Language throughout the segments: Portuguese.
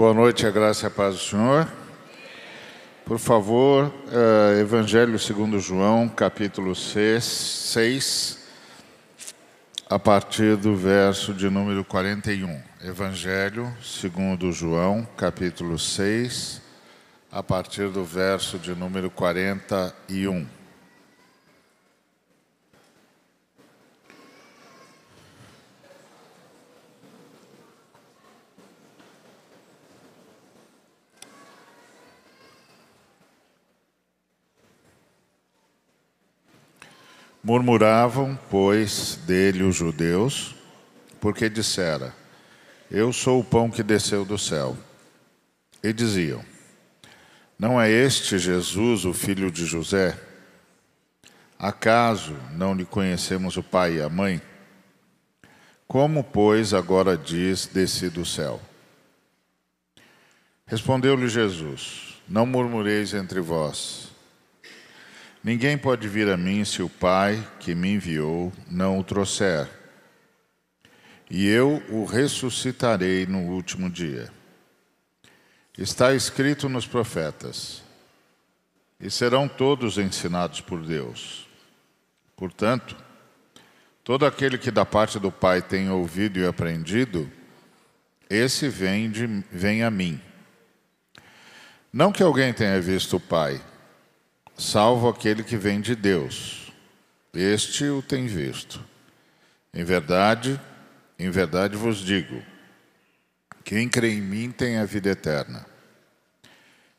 Boa noite, a graça e a paz do Senhor. Por favor, eh, Evangelho segundo João, capítulo 6, 6, a partir do verso de número 41. Evangelho segundo João, capítulo 6, a partir do verso de número 41. Murmuravam, pois, dele os judeus, porque dissera: Eu sou o pão que desceu do céu. E diziam: Não é este Jesus o filho de José? Acaso não lhe conhecemos o pai e a mãe? Como, pois, agora diz: Desci do céu? Respondeu-lhe Jesus: Não murmureis entre vós. Ninguém pode vir a mim se o Pai que me enviou não o trouxer. E eu o ressuscitarei no último dia. Está escrito nos profetas: E serão todos ensinados por Deus. Portanto, todo aquele que da parte do Pai tem ouvido e aprendido, esse vem, de, vem a mim. Não que alguém tenha visto o Pai, salvo aquele que vem de Deus. Este o tem visto. Em verdade, em verdade vos digo: quem crê em mim tem a vida eterna.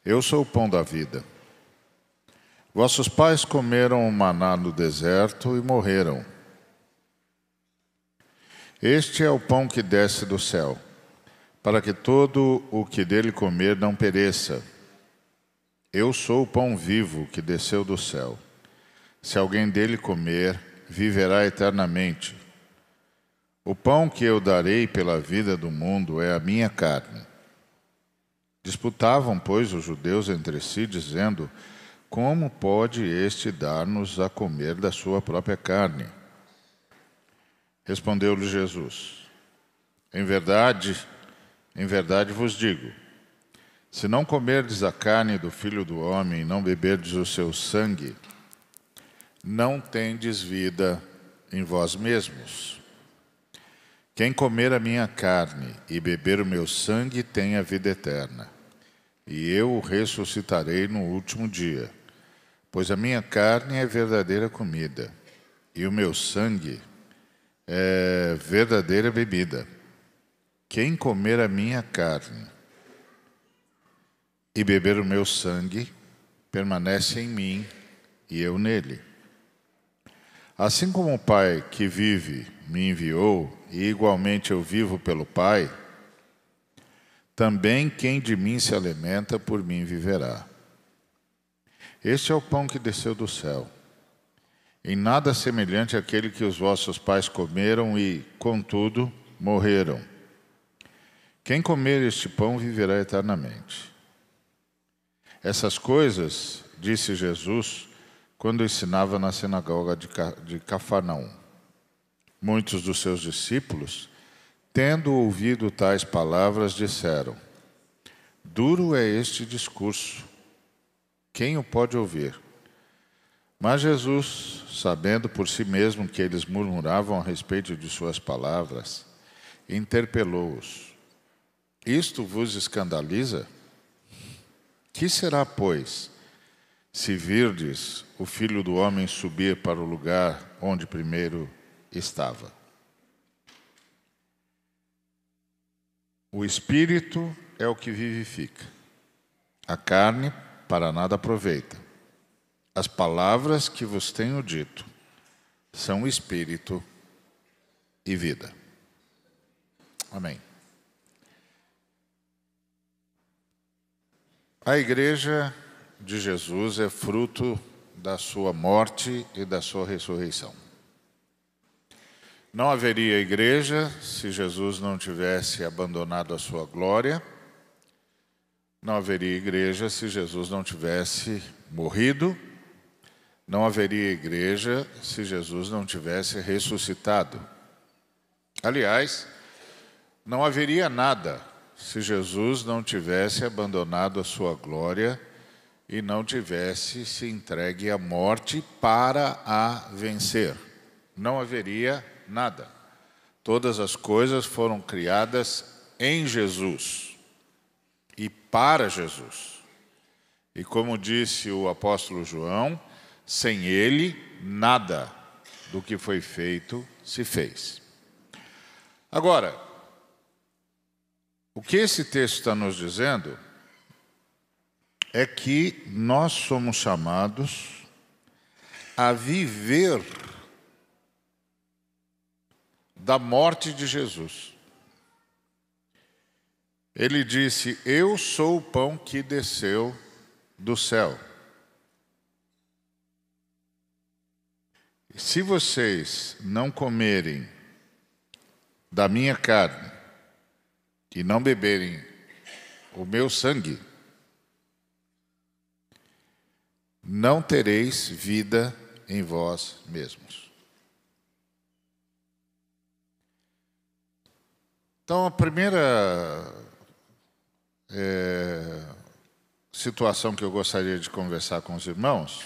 Eu sou o pão da vida. Vossos pais comeram o maná no deserto e morreram. Este é o pão que desce do céu, para que todo o que dele comer não pereça eu sou o pão vivo que desceu do céu. Se alguém dele comer, viverá eternamente. O pão que eu darei pela vida do mundo é a minha carne. Disputavam, pois, os judeus entre si, dizendo: Como pode este dar-nos a comer da sua própria carne? Respondeu-lhe Jesus: Em verdade, em verdade vos digo, se não comerdes a carne do filho do homem e não beberdes o seu sangue, não tendes vida em vós mesmos. Quem comer a minha carne e beber o meu sangue tem a vida eterna, e eu o ressuscitarei no último dia, pois a minha carne é verdadeira comida, e o meu sangue é verdadeira bebida. Quem comer a minha carne e beber o meu sangue, permanece em mim e eu nele. Assim como o Pai que vive me enviou, e igualmente eu vivo pelo Pai, também quem de mim se alimenta por mim viverá. Este é o pão que desceu do céu. Em nada semelhante àquele que os vossos pais comeram e, contudo, morreram. Quem comer este pão viverá eternamente. Essas coisas, disse Jesus, quando ensinava na sinagoga de Cafarnaum. Muitos dos seus discípulos, tendo ouvido tais palavras, disseram: Duro é este discurso. Quem o pode ouvir? Mas Jesus, sabendo por si mesmo que eles murmuravam a respeito de suas palavras, interpelou-os: Isto vos escandaliza? Que será, pois, se virdes o filho do homem subir para o lugar onde primeiro estava? O espírito é o que vivifica, a carne para nada aproveita. As palavras que vos tenho dito são espírito e vida. Amém. A igreja de Jesus é fruto da sua morte e da sua ressurreição. Não haveria igreja se Jesus não tivesse abandonado a sua glória. Não haveria igreja se Jesus não tivesse morrido. Não haveria igreja se Jesus não tivesse ressuscitado. Aliás, não haveria nada se Jesus não tivesse abandonado a sua glória e não tivesse se entregue à morte para a vencer. Não haveria nada. Todas as coisas foram criadas em Jesus e para Jesus. E como disse o apóstolo João, sem ele nada do que foi feito se fez. Agora, o que esse texto está nos dizendo é que nós somos chamados a viver da morte de Jesus. Ele disse: Eu sou o pão que desceu do céu. Se vocês não comerem da minha carne e não beberem o meu sangue, não tereis vida em vós mesmos. Então, a primeira é, situação que eu gostaria de conversar com os irmãos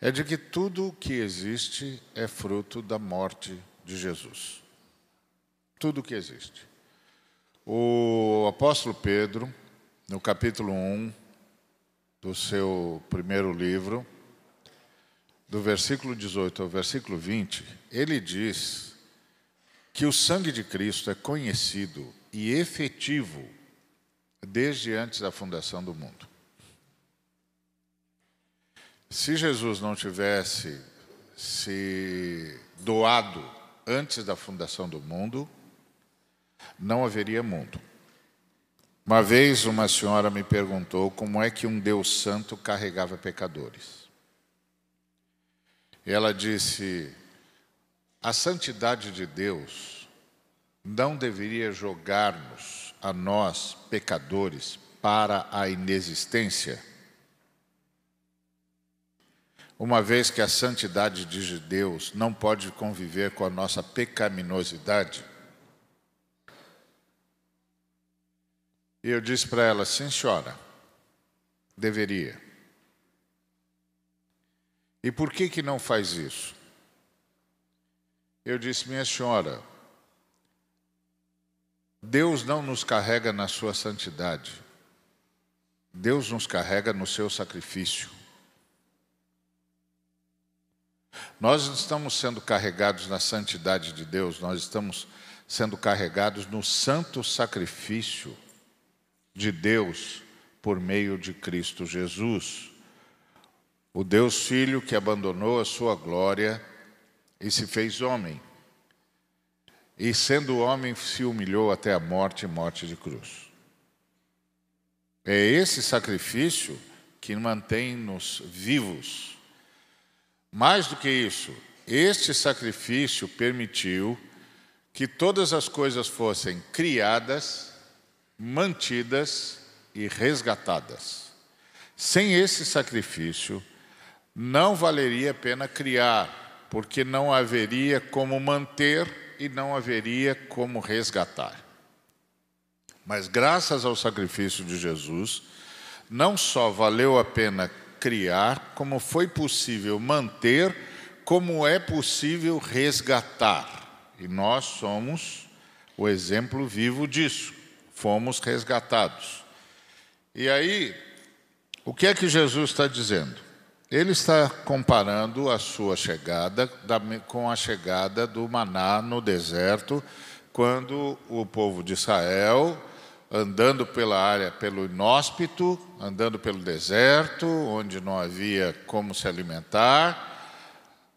é de que tudo o que existe é fruto da morte de Jesus. Tudo o que existe. O apóstolo Pedro, no capítulo 1 do seu primeiro livro, do versículo 18 ao versículo 20, ele diz que o sangue de Cristo é conhecido e efetivo desde antes da fundação do mundo. Se Jesus não tivesse se doado antes da fundação do mundo, não haveria mundo. Uma vez uma senhora me perguntou como é que um Deus santo carregava pecadores. Ela disse: a santidade de Deus não deveria jogar-nos, a nós, pecadores, para a inexistência? Uma vez que a santidade de Deus não pode conviver com a nossa pecaminosidade, E eu disse para ela: sim, senhora, deveria. E por que, que não faz isso? Eu disse: minha senhora, Deus não nos carrega na sua santidade, Deus nos carrega no seu sacrifício. Nós não estamos sendo carregados na santidade de Deus, nós estamos sendo carregados no santo sacrifício de Deus por meio de Cristo Jesus. O Deus Filho que abandonou a sua glória e se fez homem. E sendo homem, se humilhou até a morte morte de cruz. É esse sacrifício que mantém-nos vivos. Mais do que isso, este sacrifício permitiu que todas as coisas fossem criadas mantidas e resgatadas. Sem esse sacrifício, não valeria a pena criar, porque não haveria como manter e não haveria como resgatar. Mas graças ao sacrifício de Jesus, não só valeu a pena criar, como foi possível manter, como é possível resgatar. E nós somos o exemplo vivo disso fomos resgatados. E aí, o que é que Jesus está dizendo? Ele está comparando a sua chegada com a chegada do maná no deserto, quando o povo de Israel, andando pela área, pelo inóspito, andando pelo deserto, onde não havia como se alimentar,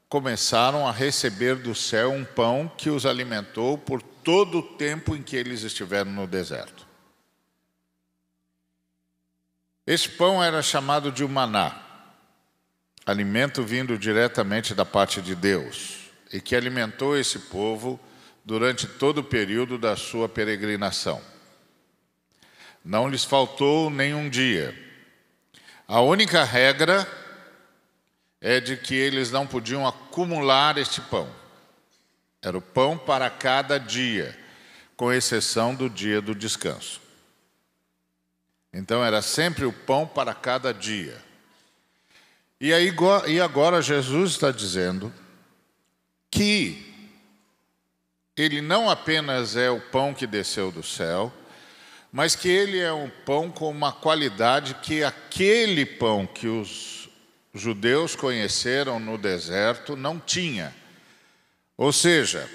começaram a receber do céu um pão que os alimentou por todo o tempo em que eles estiveram no deserto. Esse pão era chamado de maná, alimento vindo diretamente da parte de Deus, e que alimentou esse povo durante todo o período da sua peregrinação. Não lhes faltou nenhum dia. A única regra é de que eles não podiam acumular este pão. Era o pão para cada dia, com exceção do dia do descanso. Então era sempre o pão para cada dia. E, aí, e agora Jesus está dizendo que ele não apenas é o pão que desceu do céu, mas que ele é um pão com uma qualidade que aquele pão que os judeus conheceram no deserto não tinha. Ou seja,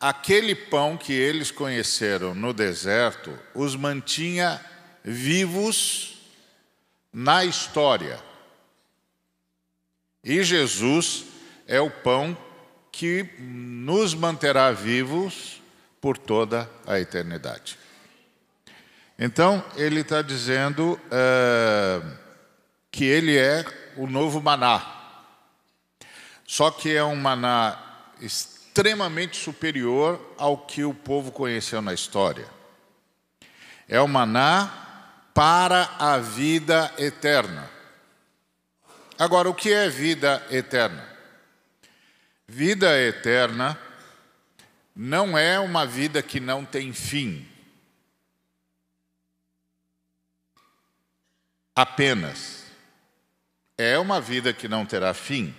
aquele pão que eles conheceram no deserto os mantinha vivos na história. E Jesus é o pão que nos manterá vivos por toda a eternidade. Então, ele está dizendo uh, que ele é o novo maná. Só que é um maná extremamente extremamente superior ao que o povo conheceu na história. É o maná para a vida eterna. Agora, o que é vida eterna? Vida eterna não é uma vida que não tem fim. Apenas. É uma vida que não terá fim.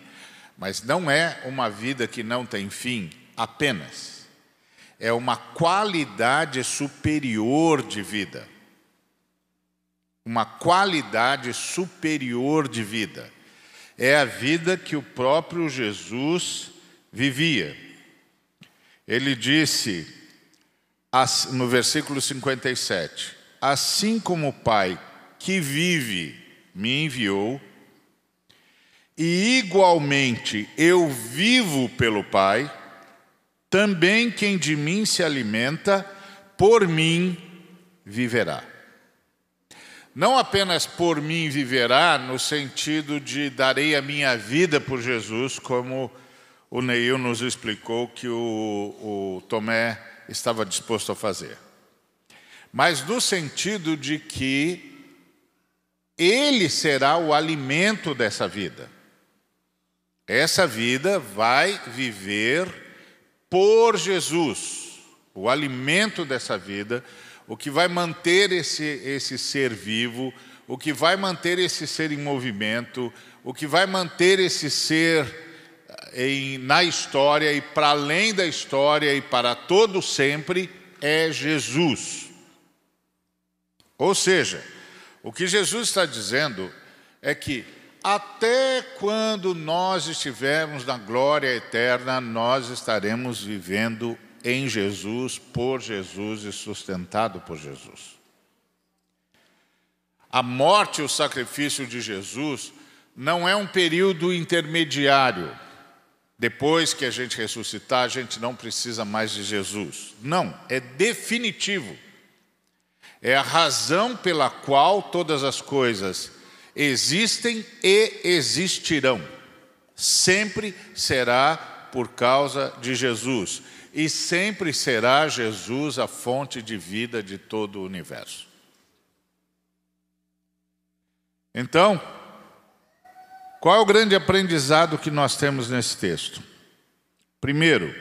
Mas não é uma vida que não tem fim apenas. É uma qualidade superior de vida. Uma qualidade superior de vida. É a vida que o próprio Jesus vivia. Ele disse no versículo 57: Assim como o Pai que vive me enviou, e igualmente eu vivo pelo Pai, também quem de mim se alimenta, por mim viverá. Não apenas por mim viverá, no sentido de darei a minha vida por Jesus, como o Neil nos explicou que o, o Tomé estava disposto a fazer. Mas no sentido de que ele será o alimento dessa vida. Essa vida vai viver por Jesus. O alimento dessa vida, o que vai manter esse, esse ser vivo, o que vai manter esse ser em movimento, o que vai manter esse ser eh, em, na história e para além da história e para todo sempre é Jesus. Ou seja, o que Jesus está dizendo é que até quando nós estivermos na glória eterna, nós estaremos vivendo em Jesus, por Jesus e sustentado por Jesus. A morte e o sacrifício de Jesus não é um período intermediário. Depois que a gente ressuscitar, a gente não precisa mais de Jesus. Não, é definitivo. É a razão pela qual todas as coisas existem e existirão. Sempre será por causa de Jesus. E sempre será Jesus a fonte de vida de todo o universo. Então, qual é o grande aprendizado que nós temos nesse texto? Primeiro,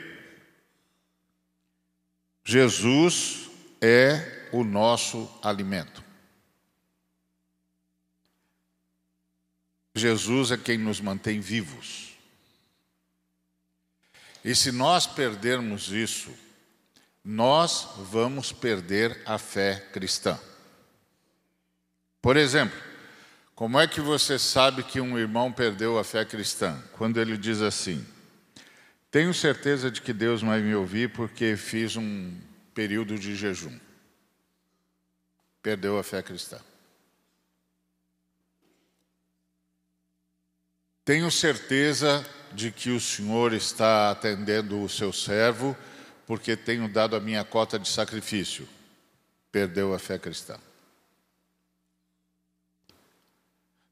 Jesus é o nosso alimento. Jesus é quem nos mantém vivos. E se nós perdermos isso, nós vamos perder a fé cristã. Por exemplo, como é que você sabe que um irmão perdeu a fé cristã? Quando ele diz assim: Tenho certeza de que Deus vai me ouvir porque fiz um período de jejum. Perdeu a fé cristã. Tenho certeza de que o Senhor está atendendo o seu servo, porque tenho dado a minha cota de sacrifício. Perdeu a fé cristã.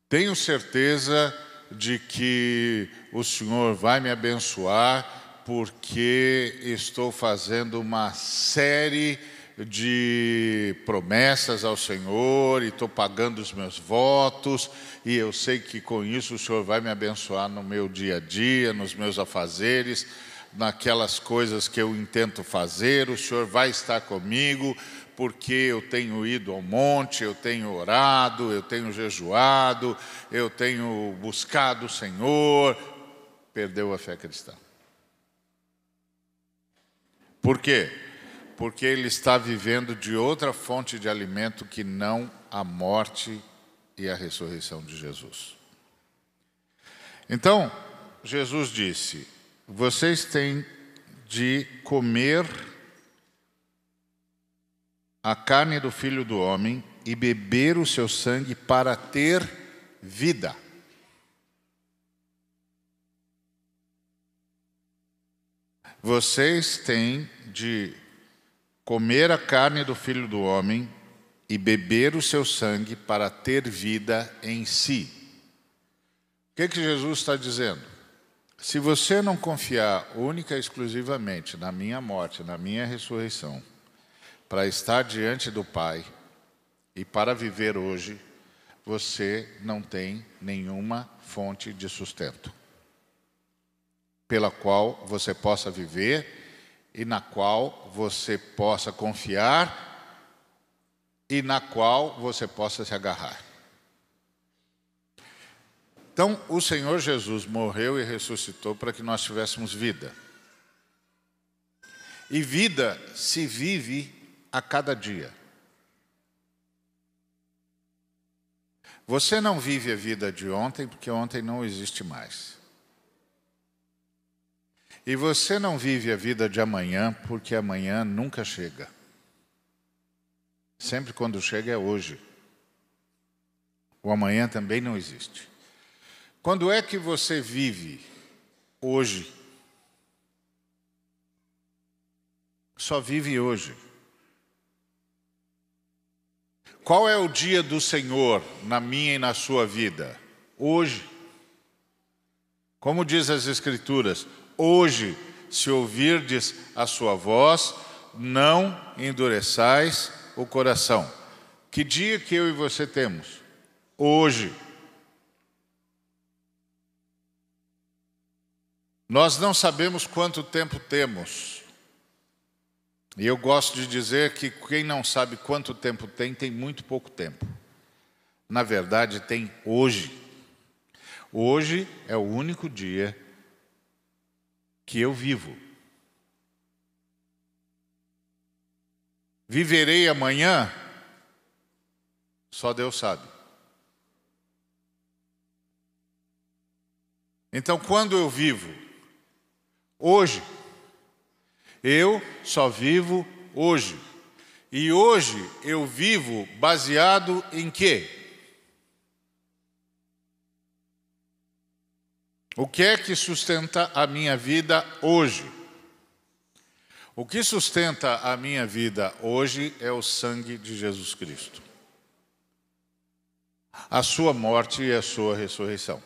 Tenho certeza de que o Senhor vai me abençoar, porque estou fazendo uma série de de promessas ao Senhor e estou pagando os meus votos e eu sei que com isso o Senhor vai me abençoar no meu dia a dia, nos meus afazeres, naquelas coisas que eu intento fazer, o Senhor vai estar comigo, porque eu tenho ido ao monte, eu tenho orado, eu tenho jejuado, eu tenho buscado o Senhor. Perdeu a fé cristã. Por quê? porque ele está vivendo de outra fonte de alimento que não a morte e a ressurreição de Jesus. Então, Jesus disse: vocês têm de comer a carne do filho do homem e beber o seu sangue para ter vida. Vocês têm de comer a carne do filho do homem e beber o seu sangue para ter vida em si. O que, é que Jesus está dizendo? Se você não confiar única e exclusivamente na minha morte, na minha ressurreição, para estar diante do Pai e para viver hoje, você não tem nenhuma fonte de sustento pela qual você possa viver e na qual você possa confiar e na qual você possa se agarrar. Então, o Senhor Jesus morreu e ressuscitou para que nós tivéssemos vida. E vida se vive a cada dia. Você não vive a vida de ontem, porque ontem não existe mais. E você não vive a vida de amanhã porque amanhã nunca chega. Sempre quando chega é hoje. O amanhã também não existe. Quando é que você vive hoje? Só vive hoje. Qual é o dia do Senhor na minha e na sua vida? Hoje. Como diz as Escrituras, Hoje, se ouvirdes a sua voz, não endureçais o coração. Que dia que eu e você temos? Hoje. Nós não sabemos quanto tempo temos. E eu gosto de dizer que quem não sabe quanto tempo tem, tem muito pouco tempo. Na verdade, tem hoje. Hoje é o único dia que eu vivo. Viverei amanhã? Só Deus sabe. Então, quando eu vivo hoje, eu só vivo hoje. E hoje eu vivo baseado em quê? O que é que sustenta a minha vida hoje? O que sustenta a minha vida hoje é o sangue de Jesus Cristo. A sua morte e a sua ressurreição.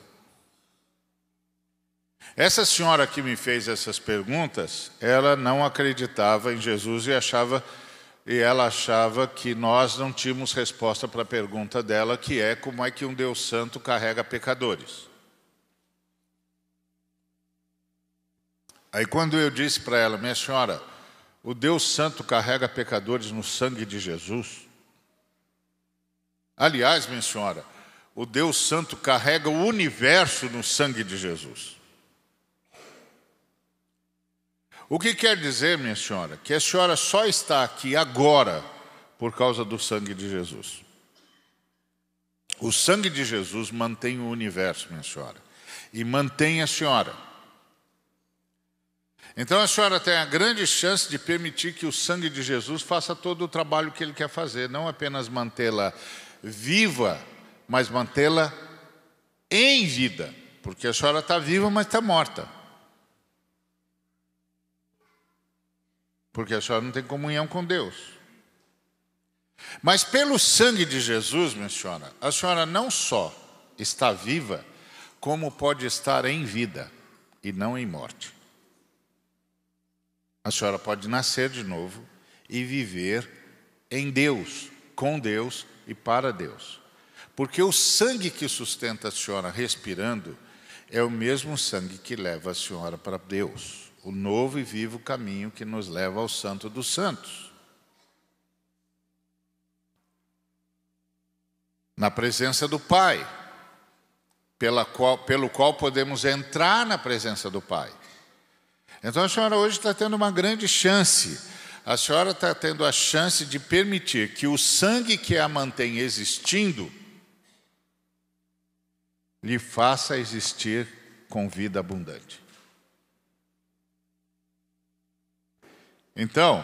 Essa senhora que me fez essas perguntas, ela não acreditava em Jesus e achava e ela achava que nós não tínhamos resposta para a pergunta dela, que é como é que um Deus santo carrega pecadores. Aí quando eu disse para ela, minha senhora, o Deus Santo carrega pecadores no sangue de Jesus. Aliás, minha senhora, o Deus Santo carrega o universo no sangue de Jesus. O que quer dizer, minha senhora, que a senhora só está aqui agora por causa do sangue de Jesus. O sangue de Jesus mantém o universo, minha senhora, e mantém a senhora. Então a senhora tem a grande chance de permitir que o sangue de Jesus faça todo o trabalho que ele quer fazer, não apenas mantê-la viva, mas mantê-la em vida, porque a senhora está viva, mas está morta. Porque a senhora não tem comunhão com Deus. Mas pelo sangue de Jesus, minha senhora, a senhora não só está viva, como pode estar em vida e não em morte a senhora pode nascer de novo e viver em Deus, com Deus e para Deus. Porque o sangue que sustenta a senhora respirando é o mesmo sangue que leva a senhora para Deus, o novo e vivo caminho que nos leva ao Santo dos Santos. Na presença do Pai, pela qual, pelo qual podemos entrar na presença do Pai. Então a senhora hoje está tendo uma grande chance. A senhora está tendo a chance de permitir que o sangue que a mantém existindo lhe faça existir com vida abundante. Então,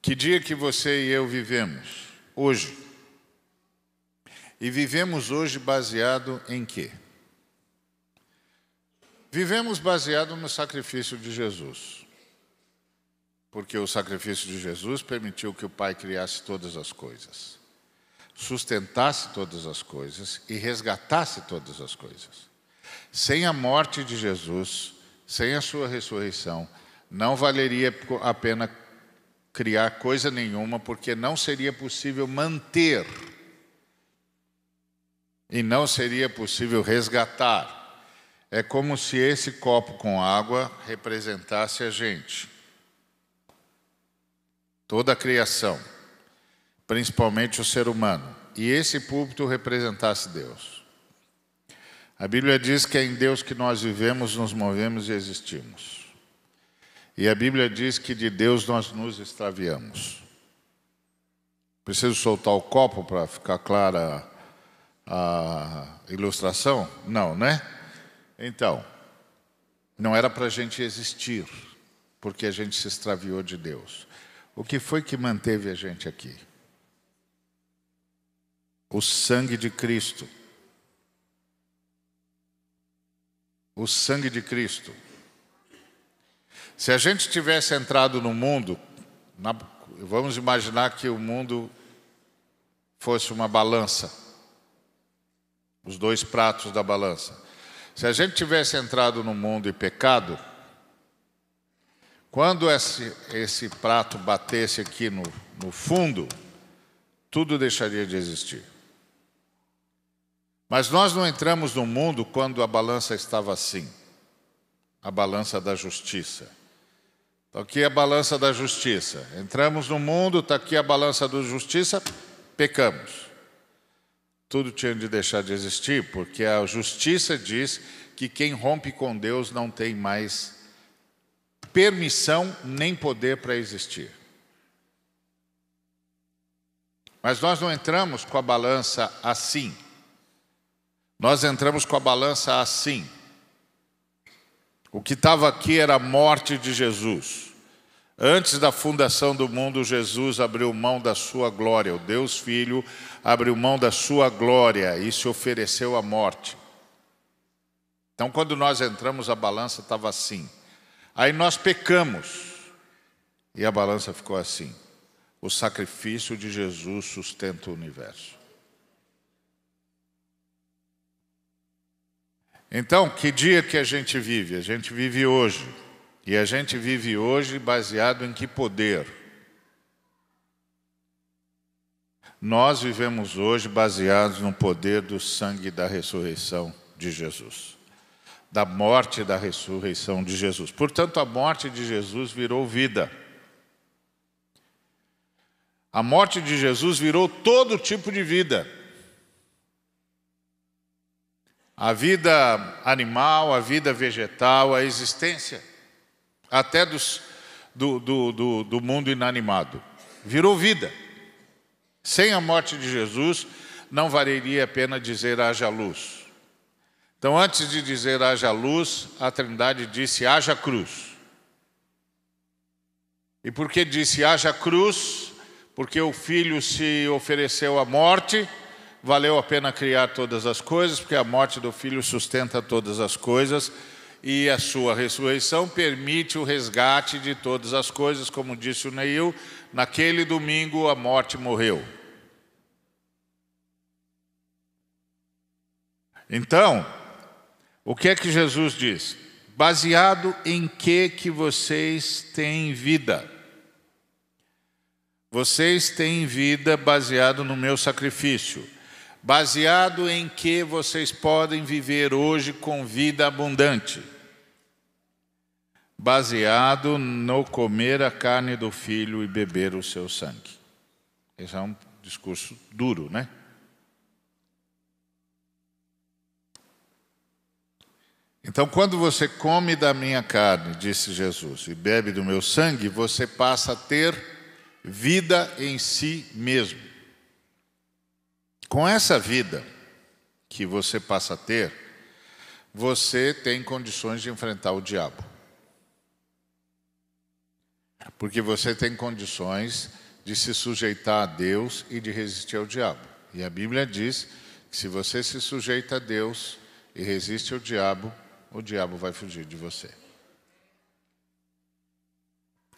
que dia que você e eu vivemos? Hoje. E vivemos hoje baseado em quê? Vivemos baseado no sacrifício de Jesus. Porque o sacrifício de Jesus permitiu que o Pai criasse todas as coisas, sustentasse todas as coisas e resgatasse todas as coisas. Sem a morte de Jesus, sem a sua ressurreição, não valeria a pena criar coisa nenhuma, porque não seria possível manter e não seria possível resgatar. É como se esse copo com água representasse a gente. Toda a criação, principalmente o ser humano. E esse púlpito representasse Deus. A Bíblia diz que é em Deus que nós vivemos, nos movemos e existimos. E a Bíblia diz que de Deus nós nos extraviamos. Preciso soltar o copo para ficar clara a ilustração? Não, né? Então, não era para a gente existir, porque a gente se extraviou de Deus. O que foi que manteve a gente aqui? O sangue de Cristo. O sangue de Cristo. Se a gente tivesse entrado no mundo, na, vamos imaginar que o mundo fosse uma balança, os dois pratos da balança. Se a gente tivesse entrado no mundo e pecado, quando esse, esse prato batesse aqui no, no fundo, tudo deixaria de existir. Mas nós não entramos no mundo quando a balança estava assim a balança da justiça. Então, aqui a balança da justiça. Entramos no mundo, está aqui a balança da justiça, pecamos tudo tinha de deixar de existir, porque a justiça diz que quem rompe com Deus não tem mais permissão nem poder para existir. Mas nós não entramos com a balança assim. Nós entramos com a balança assim. O que estava aqui era a morte de Jesus. Antes da fundação do mundo, Jesus abriu mão da sua glória, o Deus Filho abriu mão da sua glória e se ofereceu à morte. Então, quando nós entramos, a balança estava assim. Aí nós pecamos e a balança ficou assim. O sacrifício de Jesus sustenta o universo. Então, que dia que a gente vive? A gente vive hoje. E a gente vive hoje baseado em que poder? Nós vivemos hoje baseados no poder do sangue da ressurreição de Jesus, da morte da ressurreição de Jesus. Portanto, a morte de Jesus virou vida. A morte de Jesus virou todo tipo de vida. A vida animal, a vida vegetal, a existência até dos, do, do, do, do mundo inanimado. Virou vida. Sem a morte de Jesus, não valeria a pena dizer haja luz. Então, antes de dizer haja luz, a Trindade disse haja cruz. E por que disse haja cruz? Porque o filho se ofereceu à morte, valeu a pena criar todas as coisas, porque a morte do filho sustenta todas as coisas e a sua ressurreição permite o resgate de todas as coisas, como disse o Neil, naquele domingo a morte morreu. Então, o que é que Jesus diz? Baseado em que que vocês têm vida? Vocês têm vida baseado no meu sacrifício, baseado em que vocês podem viver hoje com vida abundante baseado no comer a carne do filho e beber o seu sangue. Esse é um discurso duro, né? Então, quando você come da minha carne, disse Jesus, e bebe do meu sangue, você passa a ter vida em si mesmo. Com essa vida que você passa a ter, você tem condições de enfrentar o diabo. Porque você tem condições de se sujeitar a Deus e de resistir ao diabo. E a Bíblia diz que se você se sujeita a Deus e resiste ao diabo, o diabo vai fugir de você.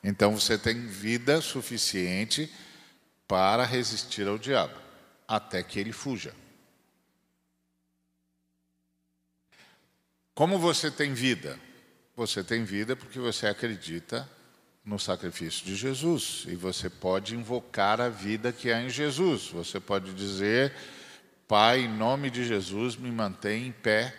Então você tem vida suficiente para resistir ao diabo, até que ele fuja. Como você tem vida? Você tem vida porque você acredita no sacrifício de Jesus. E você pode invocar a vida que há em Jesus. Você pode dizer: Pai, em nome de Jesus, me mantém em pé,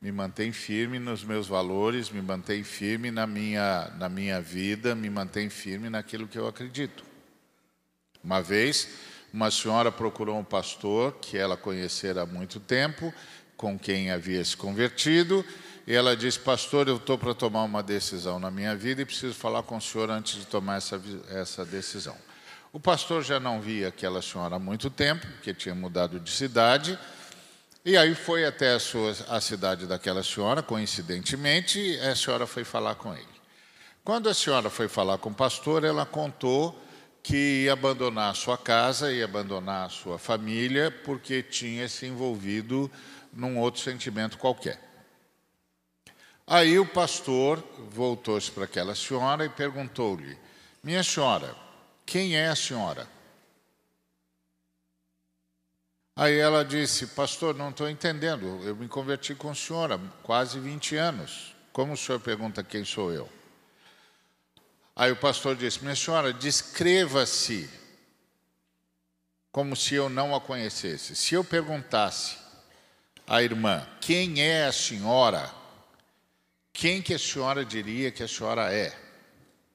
me mantém firme nos meus valores, me mantém firme na minha, na minha vida, me mantém firme naquilo que eu acredito. Uma vez, uma senhora procurou um pastor que ela conhecera há muito tempo, com quem havia se convertido e ela disse: Pastor, eu estou para tomar uma decisão na minha vida e preciso falar com o senhor antes de tomar essa, essa decisão. O pastor já não via aquela senhora há muito tempo, porque tinha mudado de cidade. E aí foi até a, sua, a cidade daquela senhora, coincidentemente, e a senhora foi falar com ele. Quando a senhora foi falar com o pastor, ela contou que ia abandonar a sua casa, ia abandonar a sua família, porque tinha se envolvido num outro sentimento qualquer. Aí o pastor voltou-se para aquela senhora e perguntou-lhe: Minha senhora, quem é a senhora? Aí ela disse: Pastor, não estou entendendo. Eu me converti com a senhora há quase 20 anos. Como o senhor pergunta quem sou eu? Aí o pastor disse: Minha senhora, descreva-se como se eu não a conhecesse. Se eu perguntasse à irmã: Quem é a senhora? quem que a senhora diria que a senhora é?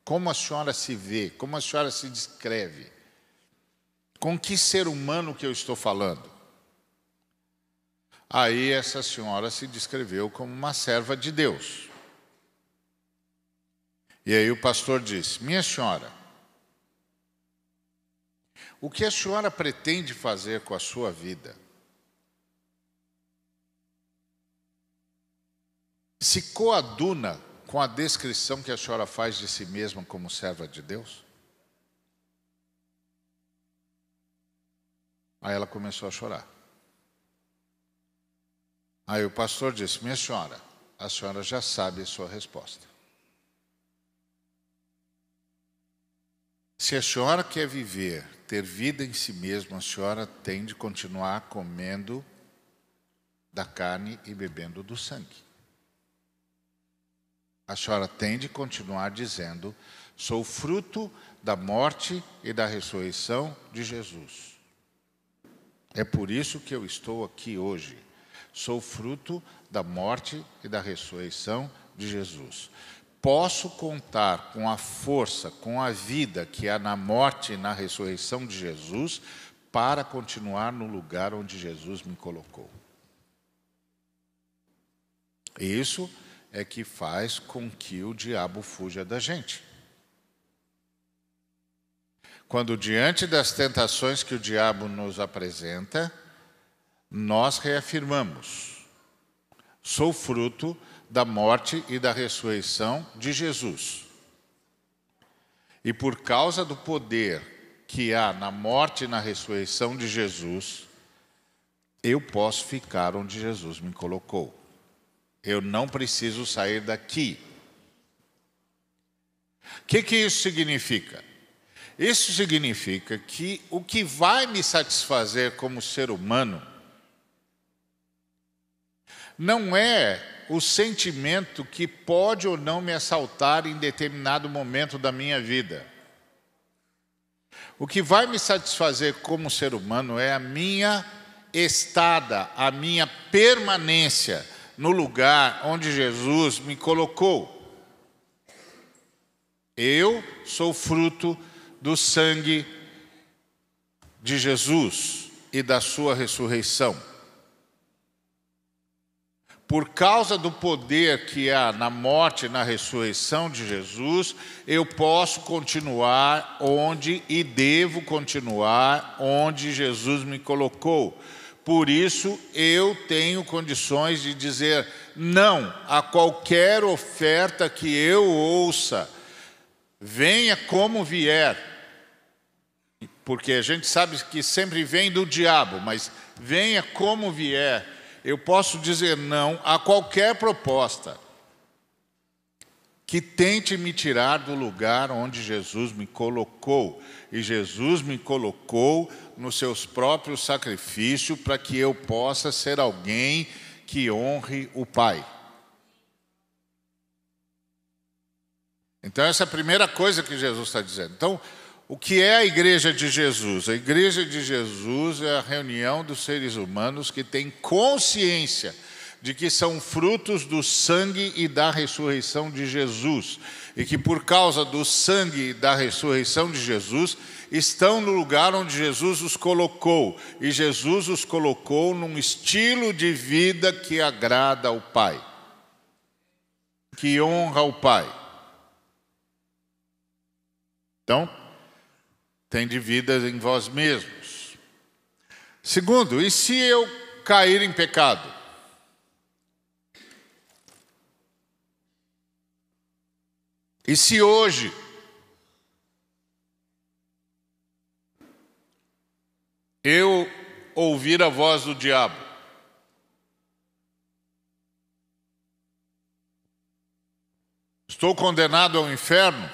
Como a senhora se vê? Como a senhora se descreve? Com que ser humano que eu estou falando? Aí essa senhora se descreveu como uma serva de Deus. E aí o pastor disse: Minha senhora, o que a senhora pretende fazer com a sua vida? se coaduna com a descrição que a senhora faz de si mesma como serva de Deus? Aí ela começou a chorar. Aí o pastor disse: Minha senhora, a senhora já sabe a sua resposta. Se a senhora quer viver, ter vida em si mesma, a senhora tem de continuar comendo da carne e bebendo do sangue. A senhora tem de continuar dizendo: sou fruto da morte e da ressurreição de Jesus. É por isso que eu estou aqui hoje. Sou fruto da morte e da ressurreição de Jesus. Posso contar com a força, com a vida que há na morte e na ressurreição de Jesus para continuar no lugar onde Jesus me colocou. Isso é que faz com que o diabo fuja da gente. Quando diante das tentações que o diabo nos apresenta, nós reafirmamos: sou fruto da morte e da ressurreição de Jesus. E por causa do poder que há na morte e na ressurreição de Jesus, eu posso ficar onde Jesus me colocou. Eu não preciso sair daqui. O que, que isso significa? Isso significa que o que vai me satisfazer como ser humano não é o sentimento que pode ou não me assaltar em determinado momento da minha vida. O que vai me satisfazer como ser humano é a minha estada, a minha permanência, no lugar onde Jesus me colocou. Eu sou fruto do sangue de Jesus e da sua ressurreição. Por causa do poder que há na morte e na ressurreição de Jesus, eu posso continuar onde e devo continuar onde Jesus me colocou. Por isso eu tenho condições de dizer não a qualquer oferta que eu ouça, venha como vier. Porque a gente sabe que sempre vem do diabo, mas venha como vier. Eu posso dizer não a qualquer proposta que tente me tirar do lugar onde Jesus me colocou. E Jesus me colocou nos seus próprios sacrifícios para que eu possa ser alguém que honre o Pai. Então, essa é a primeira coisa que Jesus está dizendo. Então, o que é a igreja de Jesus? A igreja de Jesus é a reunião dos seres humanos que têm consciência de que são frutos do sangue e da ressurreição de Jesus, e que por causa do sangue e da ressurreição de Jesus, estão no lugar onde Jesus os colocou, e Jesus os colocou num estilo de vida que agrada ao Pai, que honra o Pai. Então, tem de vida em vós mesmos. Segundo, e se eu cair em pecado? E se hoje eu ouvir a voz do diabo, estou condenado ao inferno?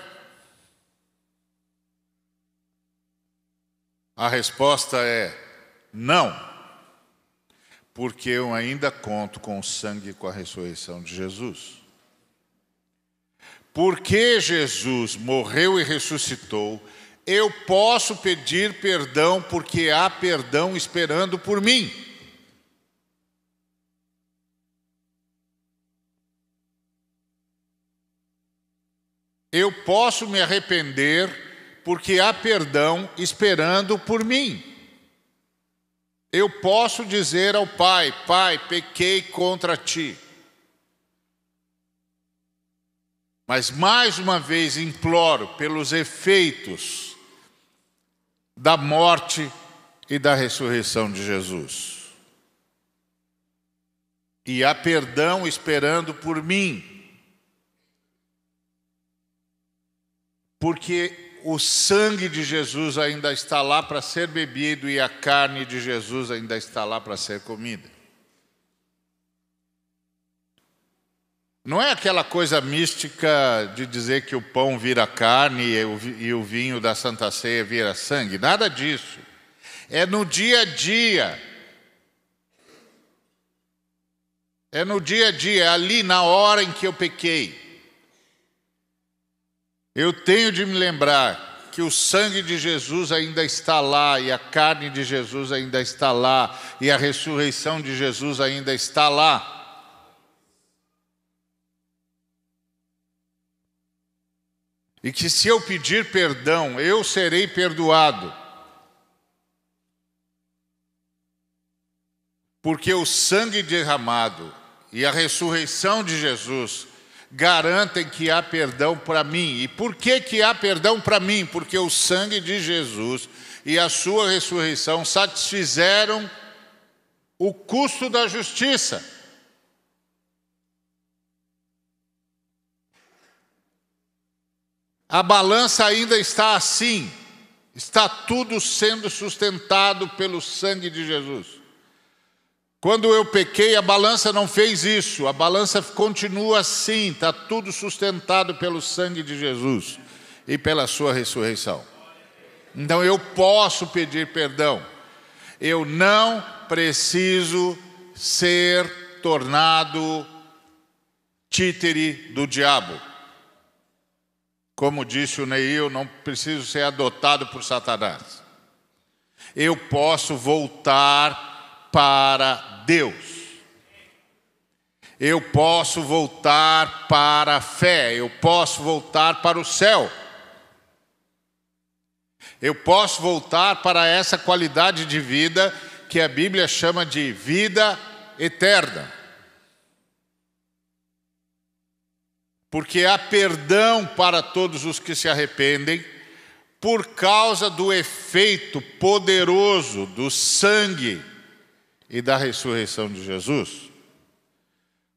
A resposta é não, porque eu ainda conto com o sangue e com a ressurreição de Jesus porque Jesus morreu e ressuscitou, eu posso pedir perdão porque há perdão esperando por mim. Eu posso me arrepender porque há perdão esperando por mim. Eu posso dizer ao Pai: Pai, pequei contra ti. Mas mais uma vez imploro pelos efeitos da morte e da ressurreição de Jesus. E há perdão esperando por mim. Porque o sangue de Jesus ainda está lá para ser bebido e a carne de Jesus ainda está lá para ser comida. Não é aquela coisa mística de dizer que o pão vira carne e o vinho da Santa Ceia vira sangue, nada disso. É no dia a dia. É no dia a dia, é ali na hora em que eu pequei. Eu tenho de me lembrar que o sangue de Jesus ainda está lá, e a carne de Jesus ainda está lá, e a ressurreição de Jesus ainda está lá. E que se eu pedir perdão, eu serei perdoado. Porque o sangue derramado e a ressurreição de Jesus garantem que há perdão para mim. E por que, que há perdão para mim? Porque o sangue de Jesus e a sua ressurreição satisfizeram o custo da justiça. A balança ainda está assim, está tudo sendo sustentado pelo sangue de Jesus. Quando eu pequei, a balança não fez isso, a balança continua assim, está tudo sustentado pelo sangue de Jesus e pela Sua ressurreição. Então eu posso pedir perdão, eu não preciso ser tornado títere do diabo. Como disse o Neil, não preciso ser adotado por Satanás. Eu posso voltar para Deus eu posso voltar para a fé, eu posso voltar para o céu. Eu posso voltar para essa qualidade de vida que a Bíblia chama de vida eterna. porque há perdão para todos os que se arrependem, por causa do efeito poderoso do sangue e da ressurreição de Jesus.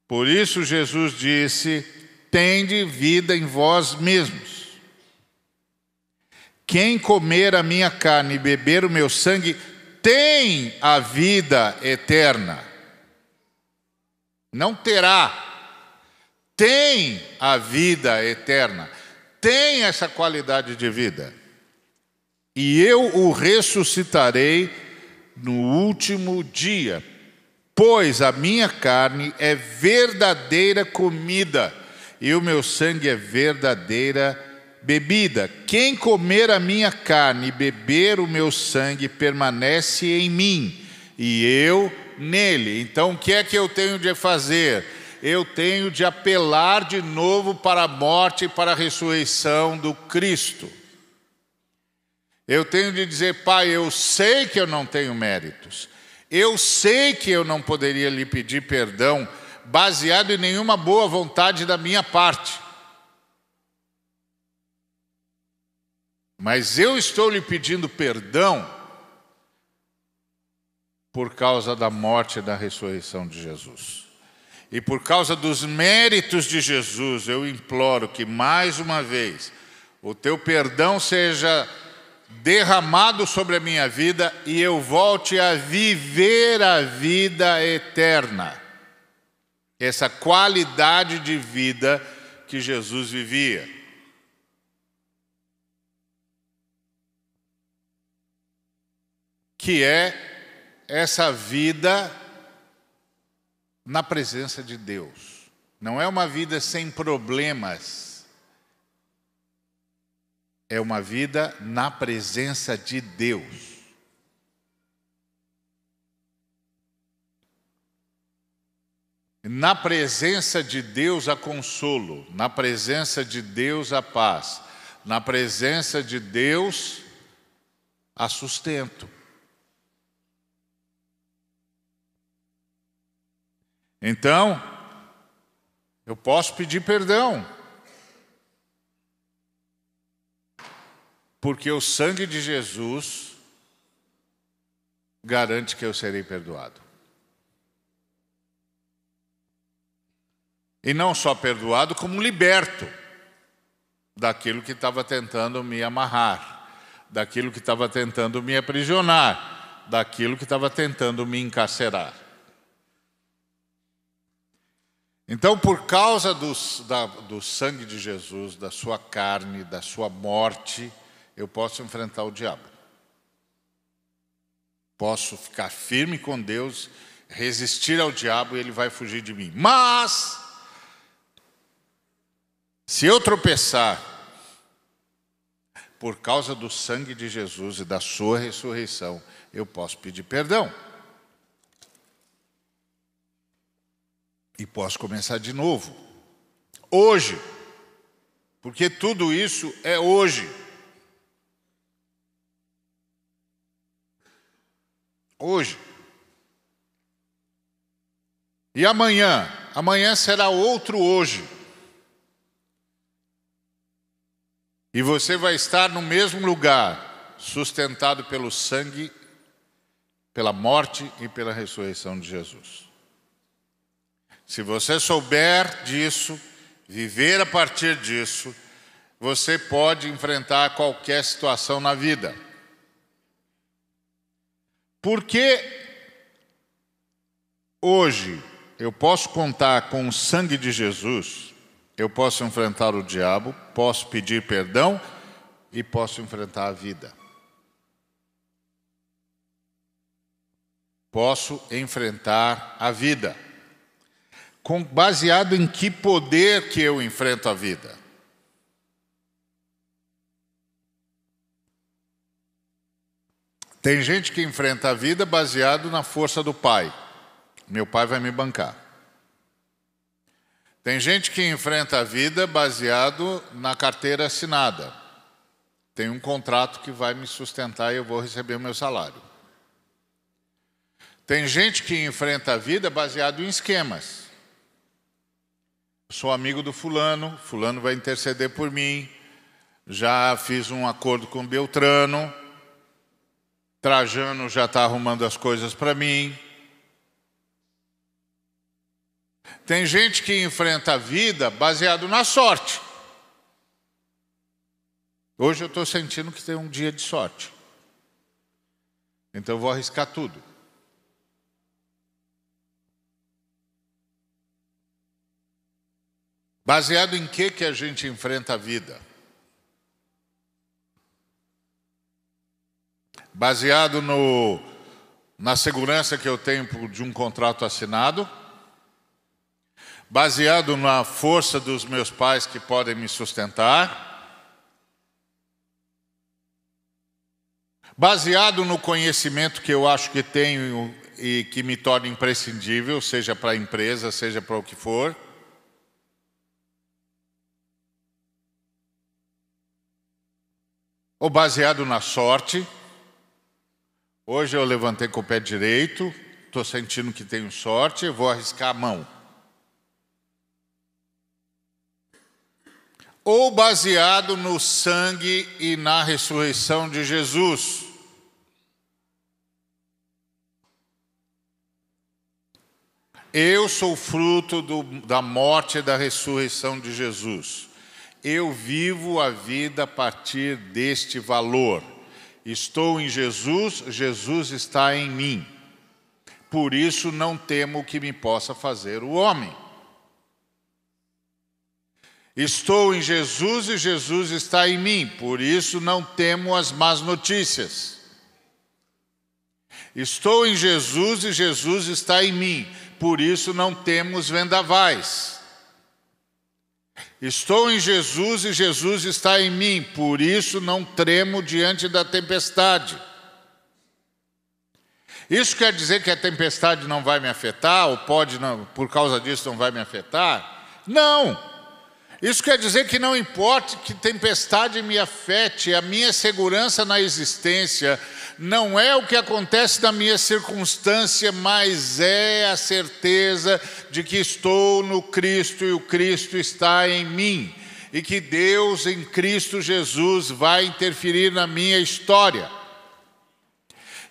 Por isso, Jesus disse: Tende vida em vós mesmos. Quem comer a minha carne e beber o meu sangue tem a vida eterna. Não terá tem a vida eterna, tem essa qualidade de vida. E eu o ressuscitarei no último dia, pois a minha carne é verdadeira comida e o meu sangue é verdadeira bebida. Quem comer a minha carne e beber o meu sangue permanece em mim e eu nele. Então o que é que eu tenho de fazer? eu tenho de apelar de novo para a morte e para a ressurreição do Cristo. Eu tenho de dizer, Pai, eu sei que eu não tenho méritos, eu sei que eu não poderia lhe pedir perdão baseado em nenhuma boa vontade da minha parte. Mas eu estou lhe pedindo perdão por causa da morte e da ressurreição de Jesus. E por causa dos méritos de Jesus, eu imploro que mais uma vez o teu perdão seja derramado sobre a minha vida e eu volte a viver a vida eterna. Essa qualidade de vida que Jesus vivia. Que é essa vida na presença de Deus. Não é uma vida sem problemas. É uma vida na presença de Deus. Na presença de Deus há consolo, na presença de Deus há paz, na presença de Deus há sustento. Então, eu posso pedir perdão. Porque o sangue de Jesus garante que eu serei perdoado. E não só perdoado, como liberto daquilo que estava tentando me amarrar, daquilo que estava tentando me aprisionar, daquilo que estava tentando me encarcerar. Então, por causa do, da, do sangue de Jesus, da sua carne, da sua morte, eu posso enfrentar o diabo. Posso ficar firme com Deus, resistir ao diabo e ele vai fugir de mim. Mas, se eu tropeçar, por causa do sangue de Jesus e da sua ressurreição, eu posso pedir perdão. e posso começar de novo. Hoje, porque tudo isso é hoje. Hoje. E amanhã? Amanhã será outro hoje. E você vai estar no mesmo lugar, sustentado pelo sangue, pela morte e pela ressurreição de Jesus. Se você souber disso, viver a partir disso, você pode enfrentar qualquer situação na vida. Porque hoje eu posso contar com o sangue de Jesus, eu posso enfrentar o diabo, posso pedir perdão e posso enfrentar a vida. Posso enfrentar a vida com, baseado em que poder que eu enfrento a vida. Tem gente que enfrenta a vida baseado na força do pai. Meu pai vai me bancar. Tem gente que enfrenta a vida baseado na carteira assinada. Tem um contrato que vai me sustentar e eu vou receber o meu salário. Tem gente que enfrenta a vida baseado em esquemas sou amigo do fulano, fulano vai interceder por mim, já fiz um acordo com Beltrano, Trajano já está arrumando as coisas para mim. Tem gente que enfrenta a vida baseado na sorte. Hoje eu estou sentindo que tem um dia de sorte. Então eu vou arriscar tudo. Baseado em que que a gente enfrenta a vida? Baseado no na segurança que eu tenho de um contrato assinado? Baseado na força dos meus pais que podem me sustentar? Baseado no conhecimento que eu acho que tenho e que me torna imprescindível, seja para a empresa, seja para o que for? ou baseado na sorte. Hoje eu levantei com o pé direito, estou sentindo que tenho sorte, vou arriscar a mão. Ou baseado no sangue e na ressurreição de Jesus. Eu sou fruto do, da morte e da ressurreição de Jesus. Eu vivo a vida a partir deste valor. Estou em Jesus, Jesus está em mim. Por isso não temo o que me possa fazer o homem. Estou em Jesus e Jesus está em mim, por isso não temo as más notícias. Estou em Jesus e Jesus está em mim, por isso não temos vendavais. Estou em Jesus e Jesus está em mim, por isso não tremo diante da tempestade. Isso quer dizer que a tempestade não vai me afetar, ou pode, não, por causa disso, não vai me afetar? Não! Isso quer dizer que não importa que tempestade me afete, a minha segurança na existência, não é o que acontece na minha circunstância, mas é a certeza de que estou no Cristo e o Cristo está em mim. E que Deus em Cristo Jesus vai interferir na minha história.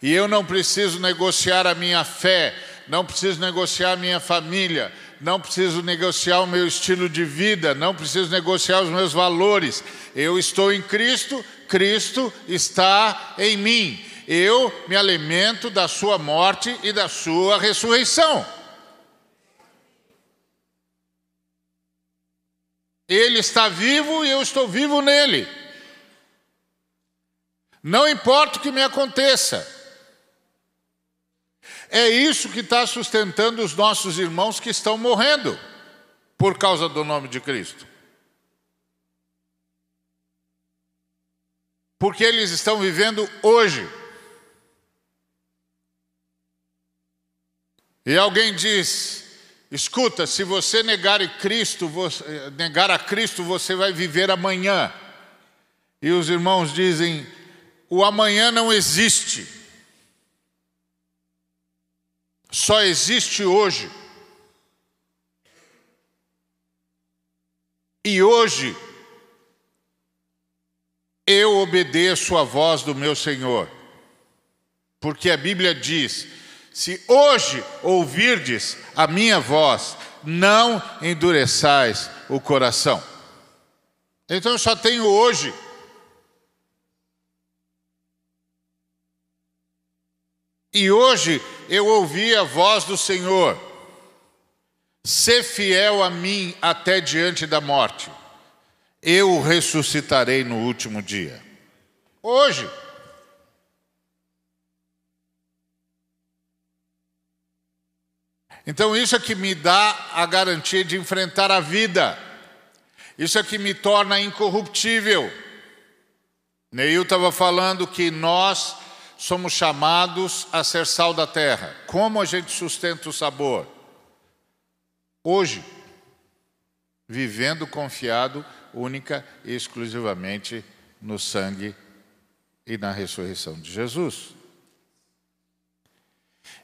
E eu não preciso negociar a minha fé, não preciso negociar a minha família, não preciso negociar o meu estilo de vida, não preciso negociar os meus valores. Eu estou em Cristo, Cristo está em mim eu me alimento da sua morte e da sua ressurreição. Ele está vivo e eu estou vivo nele. Não importa o que me aconteça. É isso que está sustentando os nossos irmãos que estão morrendo por causa do nome de Cristo. Porque eles estão vivendo hoje. E alguém diz: escuta, se você negar, Cristo, você negar a Cristo, você vai viver amanhã. E os irmãos dizem: o amanhã não existe, só existe hoje. E hoje eu obedeço à voz do meu Senhor, porque a Bíblia diz: se hoje ouvirdes a minha voz, não endureçais o coração. Então eu só tenho hoje. E hoje eu ouvi a voz do Senhor: Ser fiel a mim até diante da morte, eu o ressuscitarei no último dia. Hoje. Então, isso é que me dá a garantia de enfrentar a vida. Isso é que me torna incorruptível. Neil estava falando que nós somos chamados a ser sal da terra. Como a gente sustenta o sabor? Hoje, vivendo confiado única e exclusivamente no sangue e na ressurreição de Jesus.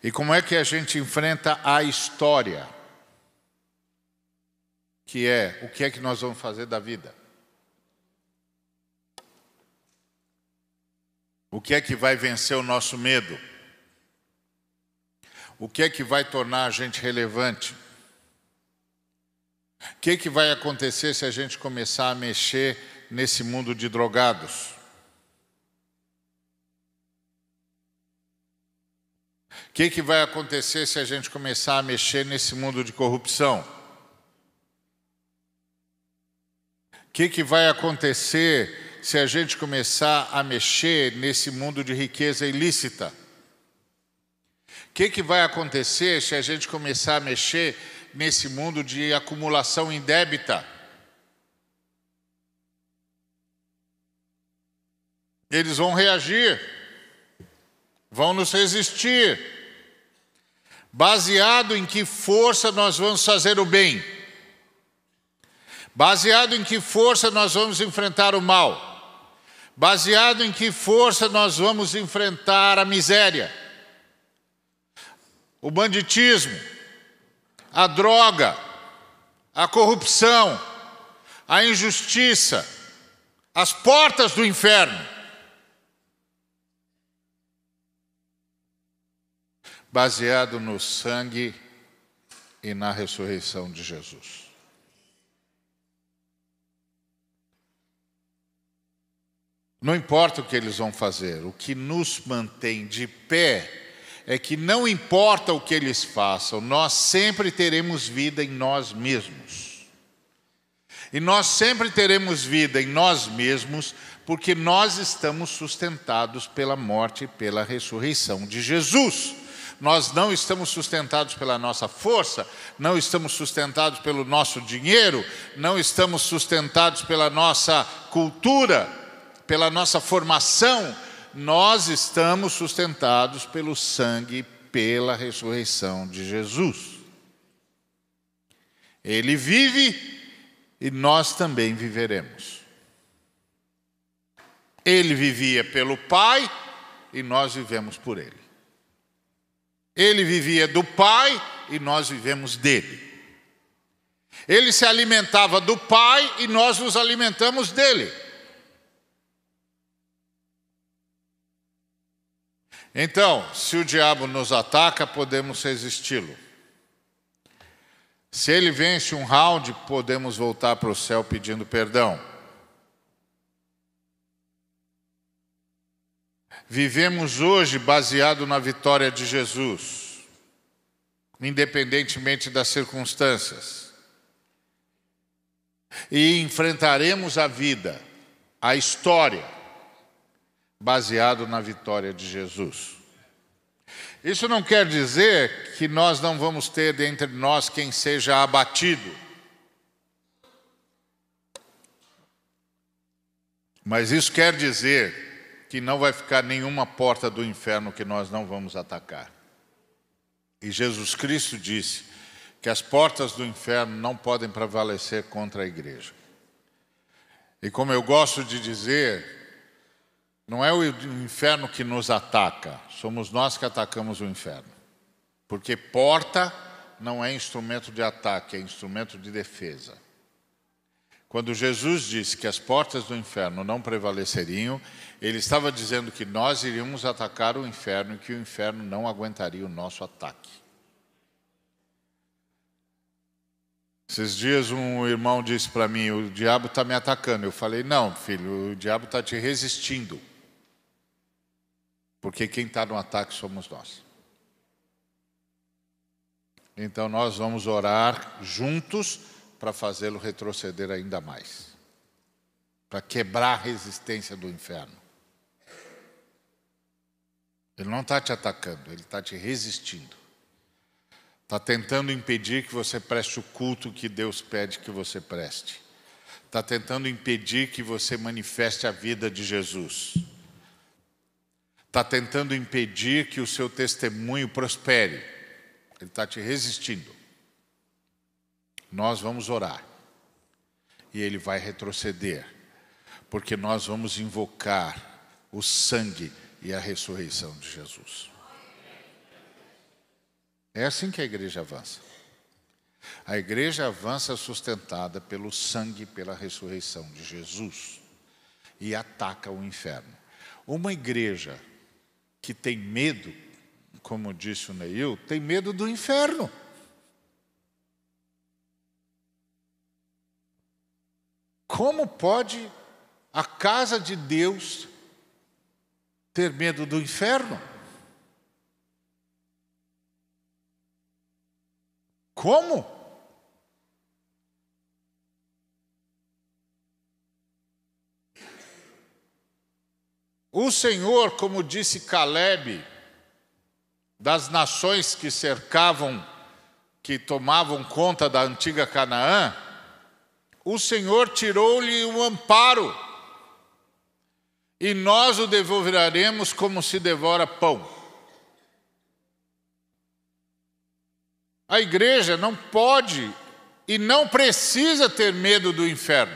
E como é que a gente enfrenta a história? Que é o que é que nós vamos fazer da vida? O que é que vai vencer o nosso medo? O que é que vai tornar a gente relevante? O que é que vai acontecer se a gente começar a mexer nesse mundo de drogados? que, que vai acontecer se a gente começar a mexer nesse mundo de corrupção? O que, que vai acontecer se a gente começar a mexer nesse mundo de riqueza ilícita? O que, que vai acontecer se a gente começar a mexer nesse mundo de acumulação indébita? Eles vão reagir, vão nos resistir. Baseado em que força nós vamos fazer o bem? Baseado em que força nós vamos enfrentar o mal? Baseado em que força nós vamos enfrentar a miséria? O banditismo, a droga, a corrupção, a injustiça, as portas do inferno. baseado no sangue e na ressurreição de Jesus. Não importa o que eles vão fazer, o que nos mantém de pé é que não importa o que eles façam, nós sempre teremos vida em nós mesmos. E nós sempre teremos vida em nós mesmos, porque nós estamos sustentados pela morte e pela ressurreição de Jesus. Nós não estamos sustentados pela nossa força, não estamos sustentados pelo nosso dinheiro, não estamos sustentados pela nossa cultura, pela nossa formação. Nós estamos sustentados pelo sangue, pela ressurreição de Jesus. Ele vive e nós também viveremos. Ele vivia pelo Pai e nós vivemos por Ele. Ele vivia do Pai e nós vivemos dele. Ele se alimentava do Pai e nós nos alimentamos dele. Então, se o diabo nos ataca, podemos resisti-lo. Se ele vence um round, podemos voltar para o céu pedindo perdão. vivemos hoje baseado na vitória de Jesus, independentemente das circunstâncias. E enfrentaremos a vida, a história, baseado na vitória de Jesus. Isso não quer dizer que nós não vamos ter dentre nós quem seja abatido. Mas isso quer dizer que não vai ficar nenhuma porta do inferno que nós não vamos atacar. E Jesus Cristo disse que as portas do inferno não podem prevalecer contra a igreja. E como eu gosto de dizer, não é o inferno que nos ataca, somos nós que atacamos o inferno. Porque porta não é instrumento de ataque, é instrumento de defesa. Quando Jesus disse que as portas do inferno não prevaleceriam, ele estava dizendo que nós iríamos atacar o inferno e que o inferno não aguentaria o nosso ataque. Esses dias um irmão disse para mim: O diabo está me atacando. Eu falei: Não, filho, o diabo está te resistindo. Porque quem está no ataque somos nós. Então nós vamos orar juntos para fazê-lo retroceder ainda mais, para quebrar a resistência do inferno. Ele não está te atacando, ele está te resistindo. Está tentando impedir que você preste o culto que Deus pede que você preste. Está tentando impedir que você manifeste a vida de Jesus. Está tentando impedir que o seu testemunho prospere. Ele está te resistindo. Nós vamos orar. E ele vai retroceder, porque nós vamos invocar o sangue e a ressurreição de Jesus. É assim que a igreja avança. A igreja avança sustentada pelo sangue e pela ressurreição de Jesus e ataca o inferno. Uma igreja que tem medo, como disse o Neil, tem medo do inferno. Como pode a casa de Deus ter medo do inferno? Como? O Senhor, como disse Caleb, das nações que cercavam, que tomavam conta da antiga Canaã, o Senhor tirou-lhe o amparo, e nós o devoraremos como se devora pão. A igreja não pode e não precisa ter medo do inferno,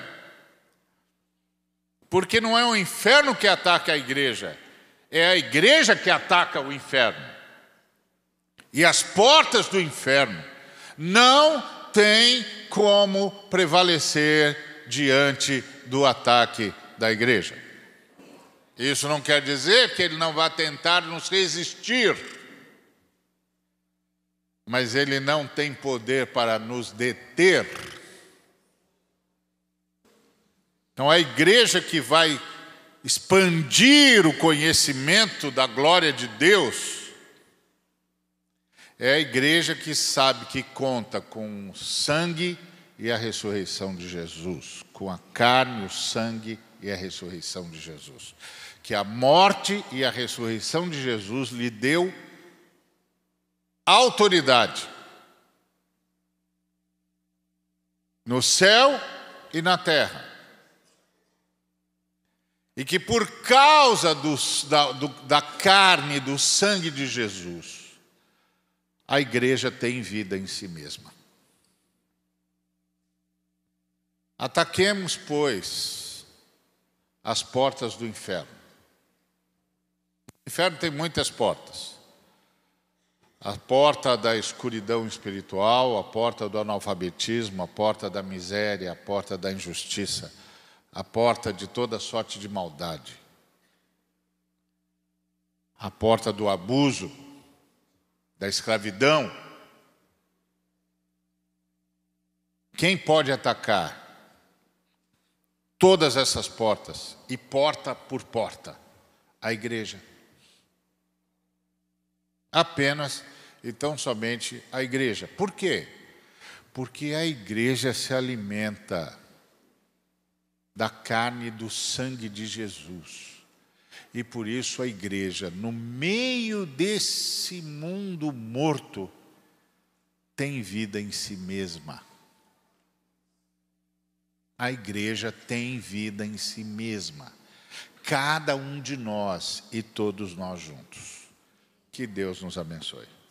porque não é o inferno que ataca a igreja, é a igreja que ataca o inferno. E as portas do inferno não tem como prevalecer diante do ataque da igreja. Isso não quer dizer que ele não vá tentar nos resistir, mas ele não tem poder para nos deter. Então, a igreja que vai expandir o conhecimento da glória de Deus é a igreja que sabe que conta com o sangue e a ressurreição de Jesus, com a carne, o sangue e a ressurreição de Jesus. Que a morte e a ressurreição de Jesus lhe deu autoridade no céu e na terra. E que por causa da, do, da carne, do sangue de Jesus, a igreja tem vida em si mesma. Ataquemos, pois, as portas do inferno. O inferno tem muitas portas. A porta da escuridão espiritual, a porta do analfabetismo, a porta da miséria, a porta da injustiça, a porta de toda sorte de maldade, a porta do abuso, da escravidão, quem pode atacar todas essas portas e porta por porta? A igreja. Apenas e tão somente a igreja. Por quê? Porque a igreja se alimenta da carne e do sangue de Jesus. E por isso a igreja, no meio desse mundo morto, tem vida em si mesma. A igreja tem vida em si mesma. Cada um de nós e todos nós juntos. Que Deus nos abençoe.